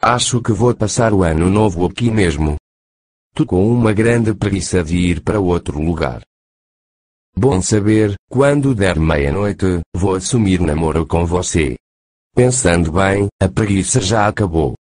Acho que vou passar o ano novo aqui mesmo. Tô com uma grande preguiça de ir para outro lugar. Bom saber, quando der meia-noite, vou assumir namoro com você. Pensando bem, a preguiça já acabou.